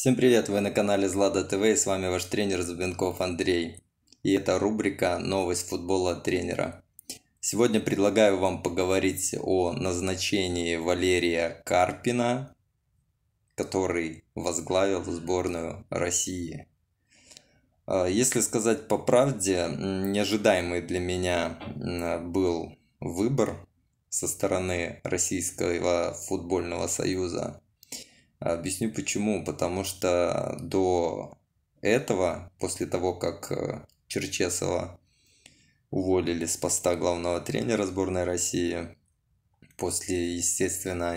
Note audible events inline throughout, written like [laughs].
Всем привет, вы на канале Злада ТВ и с вами ваш тренер Зубенков Андрей. И это рубрика «Новость футбола тренера». Сегодня предлагаю вам поговорить о назначении Валерия Карпина, который возглавил сборную России. А, если сказать по правде, неожидаемый для меня был выбор со стороны Российского футбольного союза а, объясню почему. Потому что до этого, после того, как э, Черчесова уволили с поста главного тренера сборной России, после, естественно,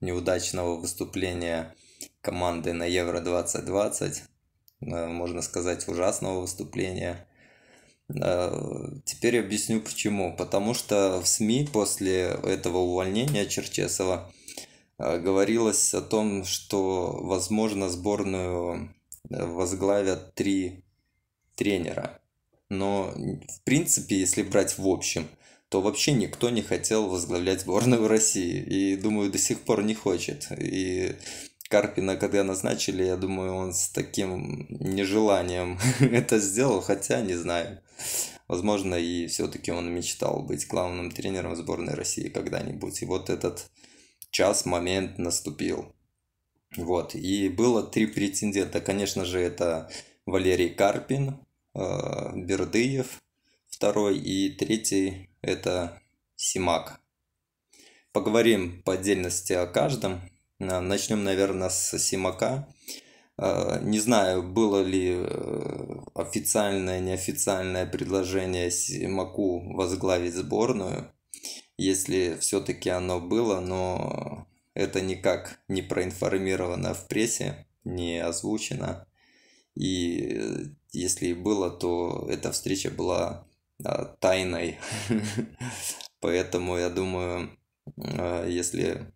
неудачного выступления команды на Евро-2020, э, можно сказать, ужасного выступления. Э, теперь объясню почему. Потому что в СМИ после этого увольнения Черчесова Э, говорилось о том, что, возможно, сборную э, возглавят три тренера. Но, в принципе, если брать в общем, то вообще никто не хотел возглавлять сборную России. И, думаю, до сих пор не хочет. И Карпина, когда назначили, я думаю, он с таким нежеланием [laughs] это сделал, хотя не знаю. Возможно, и все-таки он мечтал быть главным тренером сборной России когда-нибудь. И вот этот час, момент наступил. Вот, и было три претендента. Конечно же, это Валерий Карпин, э, Бердыев, второй и третий – это Симак. Поговорим по отдельности о каждом. Э, начнем, наверное, с Симака. Э, не знаю, было ли официальное, неофициальное предложение Симаку возглавить сборную если все-таки оно было, но это никак не проинформировано в прессе, не озвучено. И если и было, то эта встреча была да, тайной. [laughs] Поэтому я думаю, а, если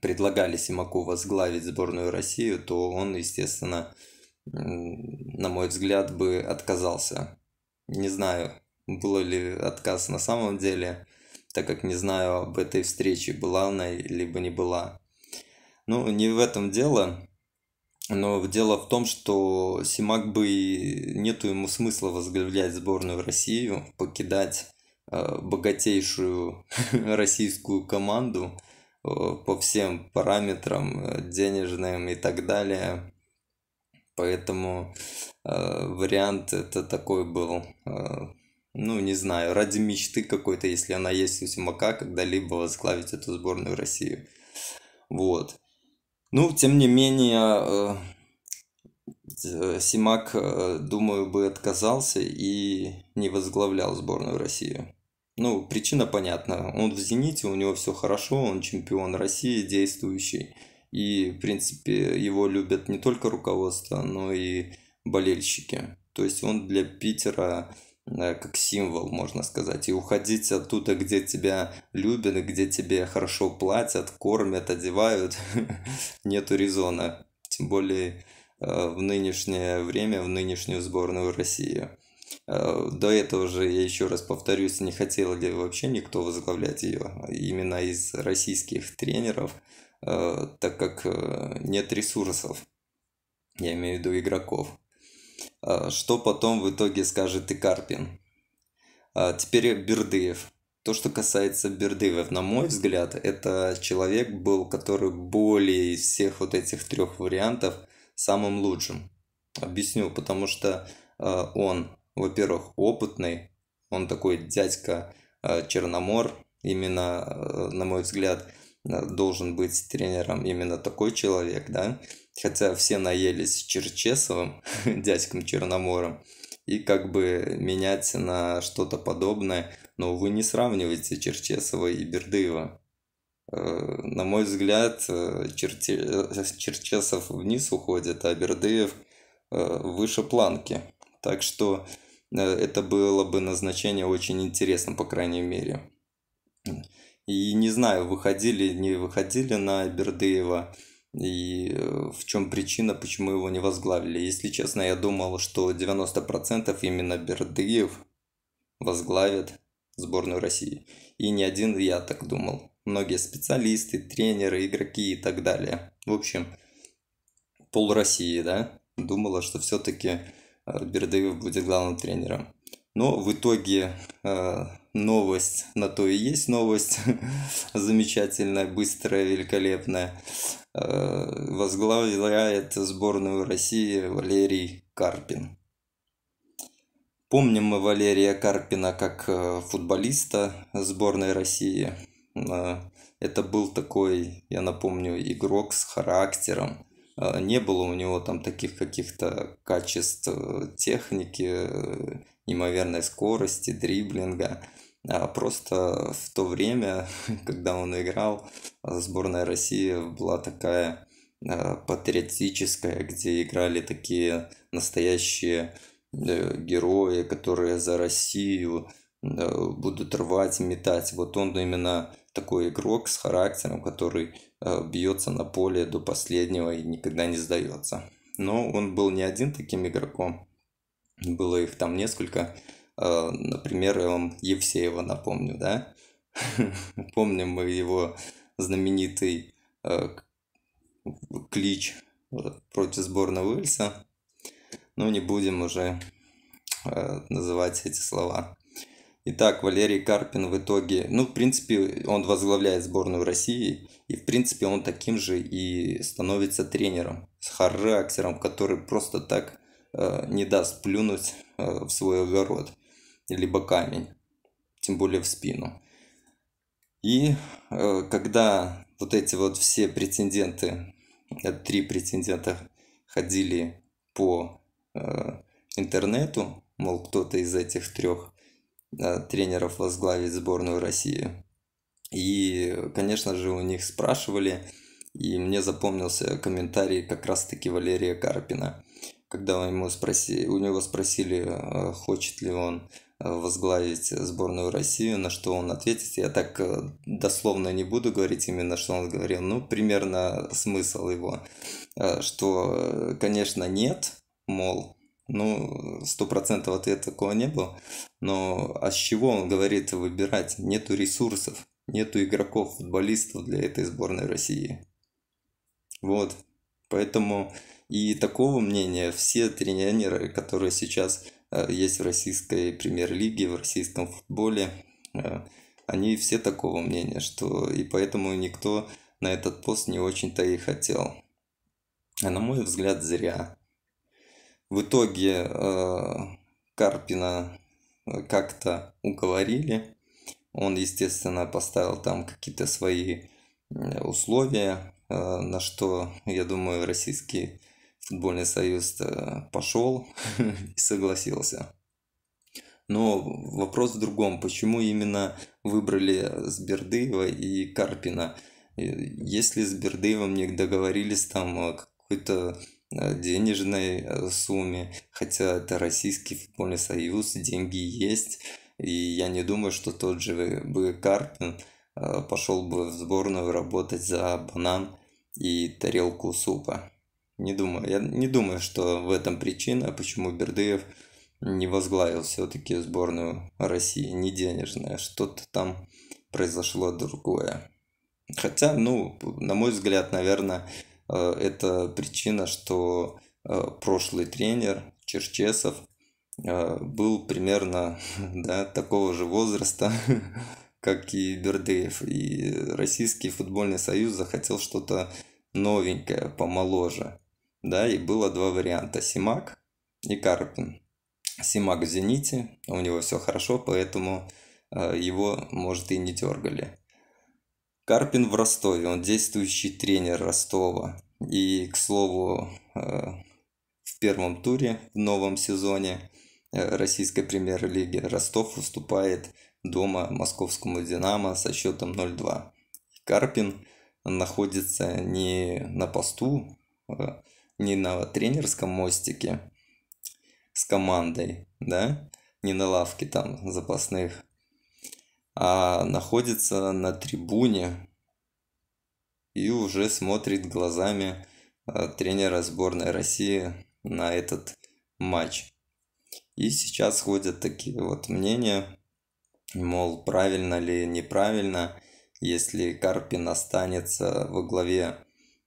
предлагали Симаку возглавить сборную Россию, то он, естественно, на мой взгляд, бы отказался. Не знаю, был ли отказ на самом деле, так как не знаю об этой встрече, была она либо не была. Ну, не в этом дело, но дело в том, что Симак бы нету ему смысла возглавлять сборную Россию, покидать э, богатейшую [laughs] российскую команду э, по всем параметрам, э, денежным и так далее. Поэтому э, вариант это такой был. Э, ну, не знаю, ради мечты какой-то, если она есть у Симака, когда-либо возглавить эту сборную России. Вот. Ну, тем не менее, э, э, Симак, э, думаю, бы отказался и не возглавлял сборную России. Ну, причина понятна. Он в «Зените», у него все хорошо, он чемпион России действующий. И, в принципе, его любят не только руководство, но и болельщики. То есть он для Питера Э, как символ, можно сказать, и уходить оттуда, где тебя любят, где тебе хорошо платят, кормят, одевают, [laughs] нету резона. Тем более э, в нынешнее время, в нынешнюю сборную России. Э, до этого же, я еще раз повторюсь, не хотел ли вообще никто возглавлять ее, именно из российских тренеров, так как нет ресурсов, я имею в виду игроков. А, что потом в итоге скажет и Карпин. А, теперь Бердыев. То, что касается Бердыева, на мой взгляд, это человек был, который более из всех вот этих трех вариантов самым лучшим. Объясню, потому что а, он, во-первых, опытный, он такой дядька Черномор, именно, на мой взгляд, должен быть тренером именно такой человек, да, Хотя все наелись Черчесовым, [laughs] дядьком Черномором, и как бы менять на что-то подобное, но вы не сравниваете Черчесова и Бердыева. Э, на мой взгляд, э, э, Черчесов вниз уходит, а Бердыев выше планки. Так что это было бы назначение очень интересно, по крайней мере. И не знаю, выходили, не выходили на Бердыева и э, в чем причина, почему его не возглавили. Если честно, я думал, что 90% именно Бердыев возглавит сборную России. И не один я так думал. Многие специалисты, тренеры, игроки и так далее. В общем, пол России, да, думала, что все-таки э, Бердыев будет главным тренером. Но в итоге э, новость, на то и есть новость, [laughs] замечательная, быстрая, великолепная, э, возглавляет сборную России Валерий Карпин. Помним мы Валерия Карпина как э, футболиста сборной России. Э, это был такой, я напомню, игрок с характером. Не было у него там таких каких-то качеств техники, неимоверной скорости, дриблинга. А просто в то время, [laughs] когда он играл, сборная России была такая а, патриотическая, где играли такие настоящие э, герои, которые за Россию э, будут рвать, метать. Вот он именно такой игрок с характером, который э, бьется на поле до последнего и никогда не сдается. Но он был не один таким игроком. Было их там несколько. Э, например, я вам Евсеева напомню, да? [laughs] Помним мы его знаменитый э, клич против сборной Уэльса. Но ну, не будем уже э, называть эти слова. Итак, Валерий Карпин в итоге, ну, в принципе, он возглавляет сборную России, и, в принципе, он таким же и становится тренером, с характером, который просто так Э, не даст плюнуть э, в свой огород, либо камень, тем более в спину. И э, когда вот эти вот все претенденты, три претендента ходили по интернету, мол, кто-то из этих трех тренеров возглавит сборную России. И, конечно же, у них спрашивали, и мне запомнился комментарий как раз-таки Валерия Карпина когда ему спроси, у него спросили, э, хочет ли он э, возглавить сборную России, на что он ответит. Я так э, дословно не буду говорить именно, что он говорил, ну, примерно смысл его, что, конечно, нет, мол, ну, сто процентов ответа такого не было, но а с чего он говорит выбирать? Нету ресурсов, нету игроков, футболистов для этой сборной России. Вот, Поэтому и такого мнения все тренеры, которые сейчас э, есть в российской премьер-лиге, в российском футболе, э, они все такого мнения, что и поэтому никто на этот пост не очень-то и хотел. А на мой взгляд, зря. В итоге э, Карпина как-то уговорили. Он, естественно, поставил там какие-то свои условия, Э, на что, я думаю, Российский футбольный союз э, пошел [laughs] и согласился. Но вопрос в другом. Почему именно выбрали Сбердыева и Карпина? Э, если с Бердыевым не договорились там о какой-то денежной сумме, хотя это Российский футбольный союз, деньги есть, и я не думаю, что тот же бы Карпин пошел бы в сборную работать за банан и тарелку супа. Не думаю, я не думаю, что в этом причина, почему Бердыев не возглавил все-таки сборную России, не денежная. Что-то там произошло другое. Хотя, ну, на мой взгляд, наверное, э, это причина, что э, прошлый тренер Черчесов э, был примерно [laughs] да, такого же возраста, [laughs] как и Бердеев. И Российский футбольный союз захотел что-то новенькое, помоложе. Да, и было два варианта. Симак и Карпин. Симак в «Зените», у него все хорошо, поэтому э, его, может, и не дергали. Карпин в Ростове, он действующий тренер Ростова. И, к слову, э, в первом туре в новом сезоне э, российской премьер-лиги Ростов выступает дома московскому «Динамо» со счетом 0-2. Карпин находится не на посту, э, не на тренерском мостике с командой, да, не на лавке там запасных, а находится на трибуне и уже смотрит глазами э, тренера сборной России на этот матч. И сейчас ходят такие вот мнения, мол, правильно ли, неправильно, если Карпин останется во главе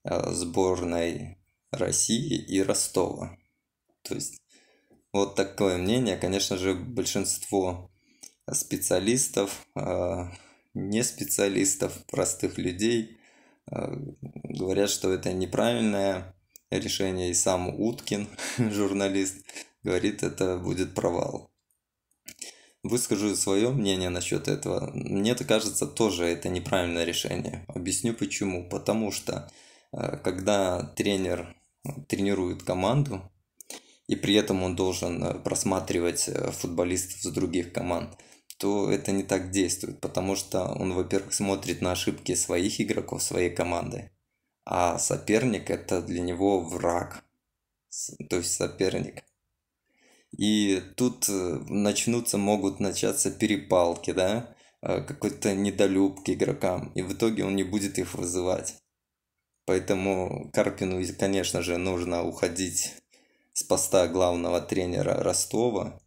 э, сборной России и Ростова. То есть вот такое мнение, конечно же, большинство специалистов, э, не специалистов, простых людей э, говорят, что это неправильное решение, и сам Уткин, [laughs] журналист, говорит, это будет провал выскажу свое мнение насчет этого. Мне это кажется тоже это неправильное решение. Объясню почему. Потому что э, когда тренер э, тренирует команду, и при этом он должен э, просматривать футболистов с других команд, то это не так действует, потому что он, во-первых, смотрит на ошибки своих игроков, своей команды, а соперник это для него враг, то есть соперник – и тут э, начнутся, могут начаться перепалки, да, э, какой-то недолюб к игрокам, и в итоге он не будет их вызывать. Поэтому Карпину, конечно же, нужно уходить с поста главного тренера Ростова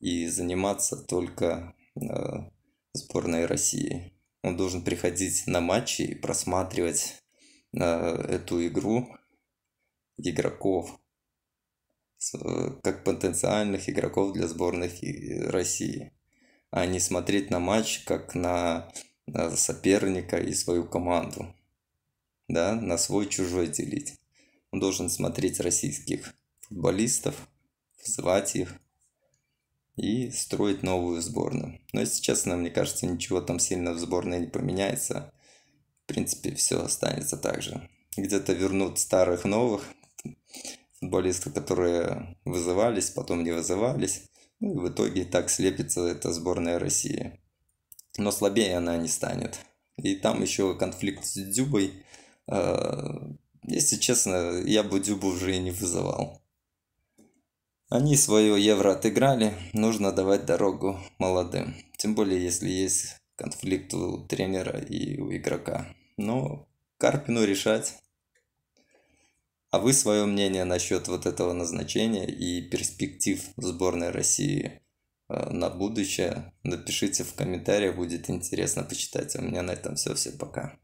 и заниматься только э, сборной России. Он должен приходить на матчи и просматривать э, эту игру игроков, Э, как потенциальных игроков для сборных России, а не смотреть на матч как на э, соперника и свою команду, да, на свой чужой делить. Он должен смотреть российских футболистов, вызывать их и строить новую сборную. Но, если честно, мне кажется, ничего там сильно в сборной не поменяется. В принципе, все останется так же. Где-то вернут старых новых, футболисты, которые вызывались, потом не вызывались. Ну и в итоге так слепится эта сборная России. Но слабее она не станет. И там еще конфликт с Дзюбой. Э, если честно, я бы Дзюбу уже и не вызывал. Они свое евро отыграли, нужно давать дорогу молодым. Тем более, если есть конфликт у тренера и у игрока. Но Карпину решать. А вы свое мнение насчет вот этого назначения и перспектив сборной России э, на будущее напишите в комментариях, будет интересно почитать. У меня на этом все, всем пока.